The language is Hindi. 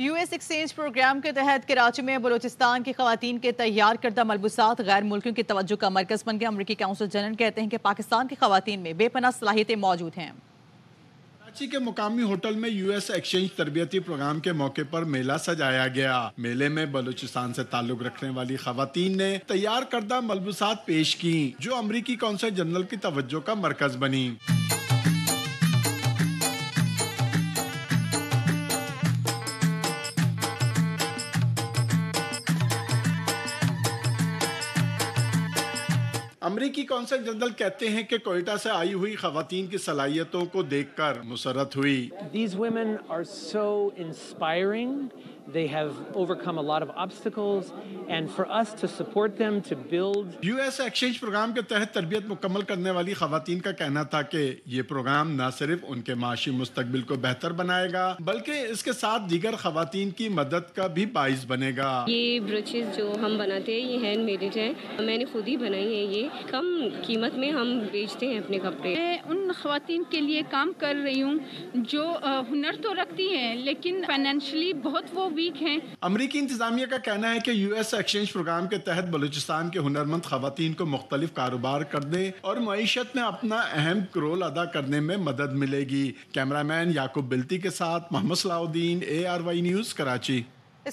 यूएस एक्सचेंज प्रोग्राम के तहत कराची में बलोचिस्तान की खातन के तैयार करदा मलबूसात गैर मुल्कियों की तवज्जो का मरकज बन गया अमरीकी काउंसिल जनरल कहते हैं कि पाकिस्तान की खातन में बेपना सलाहियतें मौजूद हैं कराची के मुकामी होटल में यूएस एक्सचेंज तरबियती प्रोग्राम के मौके पर मेला सजाया गया मेले में बलूचिस्तान से ताल्लुक रखने वाली खातन ने तैयार करदा मलबूसात पेश की जो अमरीकी काउंसिल जनरल की तवज्जो का मरकज बनी अमरीकी कौंसल जनरल कहते हैं कि कोयटा से आई हुई खातन की सलाहियतों को देखकर मुसरत हुई These women are so inspiring They have overcome a lot of obstacles and for us to support them to build US exchange program के तहत तरबियत मुकम्मल करने वाली खवतान का कहना था कि ये प्रोग्राम न सिर्फ उनके माशी मुस्तबिल को बेहतर बनाएगा बल्कि इसके साथ दीगर खवतान की मदद का भी बाइस बनेगा ये ब्रचेज जो हम बनाते हैं ये हैंड मेडेड है मैंने खुद ही बनाई है ये कम कीमत में हम बेचते हैं अपने कपड़े मैं उन खातन के लिए काम कर रही हूँ जो हुनर तो रखती है लेकिन फाइनेंशली बहुत वो वीक हैं अमरीकी इंतजामिया का कहना है कि यूएस एक्सचेंज प्रोग्राम के तहत बलूचिस्तान के हुनरमंद खातन को मुख्तलिफ कारोबार करने और मीशत में अपना अहम रोल अदा करने में मदद मिलेगी कैमरा मैन याकूब बिल्ती के साथ Mohammad Salahuddin A R Y news Karachi